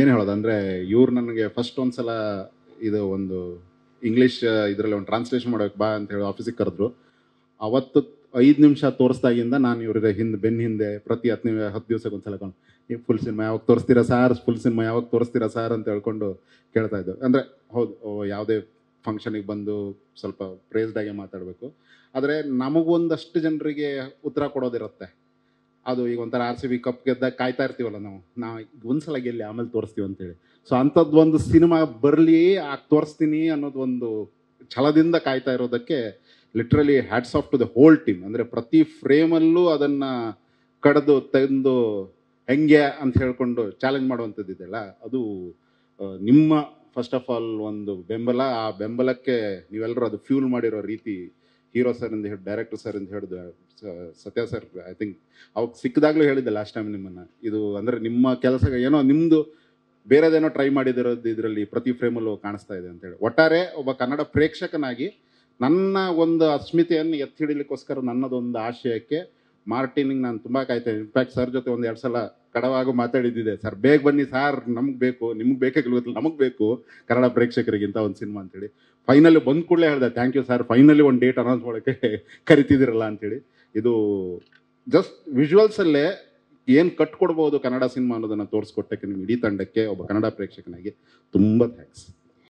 ಏನು ಹೇಳೋದು ಅಂದರೆ ಇವ್ರು ನನಗೆ ಫಸ್ಟ್ ಸಲ ಇದು ಒಂದು ಇಂಗ್ಲೀಷ್ ಇದರಲ್ಲಿ ಒಂದು ಟ್ರಾನ್ಸ್ಲೇಷನ್ ಮಾಡೋಕ್ಕೆ ಬಾ ಅಂತ ಹೇಳಿ ಆಫೀಸಿಗೆ ಕರೆದ್ರು ಅವತ್ತು ಐದು ನಿಮಿಷ ತೋರಿಸ್ದಾಗಿಂದ ನಾನು ಇವ್ರಿಗೆ ಹಿಂದೆ ಬೆನ್ನ ಹಿಂದೆ ಪ್ರತಿ ಹತ್ತು ನಿಮಿಷ ಹತ್ತು ದಿವಸಕ್ಕೆ ಒಂದ್ಸಲ ಕೊಂಡು ನೀವು ಫುಲ್ ಸಿನಿಮಾ ಯಾವಾಗ ತೋರಿಸ್ತೀರಾ ಸಾರ್ ಫುಲ್ ಸಿನಿಮಾ ಯಾವಾಗ ತೋರಿಸ್ತೀರಾ ಸಾರ್ ಅಂತ ಹೇಳ್ಕೊಂಡು ಕೇಳ್ತಾ ಇದ್ದೆ ಅಂದರೆ ಹೌದು ಯಾವುದೇ ಫಂಕ್ಷನಿಗೆ ಬಂದು ಸ್ವಲ್ಪ ಪ್ರೇಸ್ಡಾಗೆ ಮಾತಾಡಬೇಕು ಆದರೆ ನಮಗೊಂದಷ್ಟು ಜನರಿಗೆ ಉತ್ತರ ಕೊಡೋದಿರುತ್ತೆ ಅದು ಈಗ ಒಂಥರ ಆರ್ ಸಿ ಬಿ ಕಪ್ ಗೆದ್ದಾಗ ಕಾಯ್ತಾ ಇರ್ತೀವಲ್ಲ ನಾವು ನಾವು ಒಂದ್ಸಲ ಗೆಲ್ಲಿ ಆಮೇಲೆ ತೋರಿಸ್ತೀವಿ ಅಂತೇಳಿ ಸೊ ಅಂಥದ್ದು ಒಂದು ಸಿನಿಮಾ ಬರಲಿ ಆಗ ತೋರಿಸ್ತೀನಿ ಅನ್ನೋದು ಒಂದು ಛಲದಿಂದ ಕಾಯ್ತಾ ಇರೋದಕ್ಕೆ literally hats off to the whole team ಅಂದರೆ ಪ್ರತಿ ಫ್ರೇಮಲ್ಲೂ ಅದನ್ನು ಕಡಿದು ತಂದು ಹೆಂಗೆ ಅಂತ ಹೇಳ್ಕೊಂಡು ಚಾಲೆಂಜ್ ಮಾಡುವಂಥದ್ದು ಇದೆಯಲ್ಲ ಅದು ನಿಮ್ಮ ಫಸ್ಟ್ ಆಫ್ ಆಲ್ ಒಂದು ಬೆಂಬಲ ಆ ಬೆಂಬಲಕ್ಕೆ ನೀವೆಲ್ಲರೂ ಅದು ಫ್ಯೂಲ್ ಮಾಡಿರೋ ರೀತಿ ಹೀರೋ ಸರ್ ಇಂದ ಹೇಳಿ ಡೈರೆಕ್ಟರ್ ಸರ್ ಇಂದ ಹೇಳಿದ ಸತ್ಯ ಸರ್ ಐ ಥಿಂಕ್ ಅವಾಗ ಸಿಕ್ಕಿದಾಗಲೂ ಹೇಳಿದ್ದೆ ಲಾಸ್ಟ್ ಟೈಮ್ ನಿಮ್ಮನ್ನು ಇದು ಅಂದರೆ ನಿಮ್ಮ ಕೆಲಸ ಏನೋ ನಿಮ್ಮದು ಬೇರೆದೇನೋ ಟ್ರೈ ಮಾಡಿದಿರೋದು ಇದರಲ್ಲಿ ಪ್ರತಿ ಫ್ರೇಮಲ್ಲೂ ಕಾಣಿಸ್ತಾ ಇದೆ ಅಂತೇಳಿ ಒಟ್ಟಾರೆ ಒಬ್ಬ ಕನ್ನಡ ಪ್ರೇಕ್ಷಕನಾಗಿ ನನ್ನ ಒಂದು ಅಸ್ಮಿತೆಯನ್ನು ಎತ್ತಿ ಹಿಡಿಲಿಕ್ಕೋಸ್ಕರ ನನ್ನದೊಂದು ಆಶಯಕ್ಕೆ ಮಾರ್ಟಿನಿಗೆ ನಾನು ತುಂಬ ಕಾಯ್ತೇನೆ ಇನ್ಫ್ಯಾಕ್ಟ್ ಸರ್ ಜೊತೆ ಒಂದು ಎರಡು ಸಲ ಕಡವಾಗೂ ಮಾತಾಡಿದ್ದಿದೆ ಸರ್ ಬೇಗ ಬನ್ನಿ ಸಾರ್ ನಮ್ಗೆ ಬೇಕು ನಿಮ್ಗೆ ಬೇಕೇ ಗೊತ್ತಿಲ್ಲ ನಮಗೆ ಬೇಕು ಕನ್ನಡ ಪ್ರೇಕ್ಷಕರಿಗಿಂತ ಒಂದು ಸಿನಿಮಾ ಅಂತೇಳಿ ಫೈನಲ್ ಬಂದ ಕೂಡಲೇ ಹೇಳ್ದೆ ಥ್ಯಾಂಕ್ ಯು ಸರ್ ಫೈನಲಿ ಒಂದು ಡೇಟ್ ಅನೌನ್ಸ್ ಮಾಡೋಕ್ಕೆ ಕರಿತಿದ್ದೀರಲ್ಲ ಅಂತೇಳಿ ಇದು ಜಸ್ಟ್ ವಿಜುವಲ್ಸಲ್ಲೇ ಏನು ಕಟ್ಕೊಡ್ಬೋದು ಕನ್ನಡ ಸಿನಿಮಾ ಅನ್ನೋದನ್ನು ತೋರಿಸ್ಕೊಟ್ಟಕ್ಕೆ ನಿಮ್ಮ ಇಡೀ ತಂಡಕ್ಕೆ ಒಬ್ಬ ಕನ್ನಡ ಪ್ರೇಕ್ಷಕನಾಗಿ ತುಂಬ ಥ್ಯಾಂಕ್ಸ್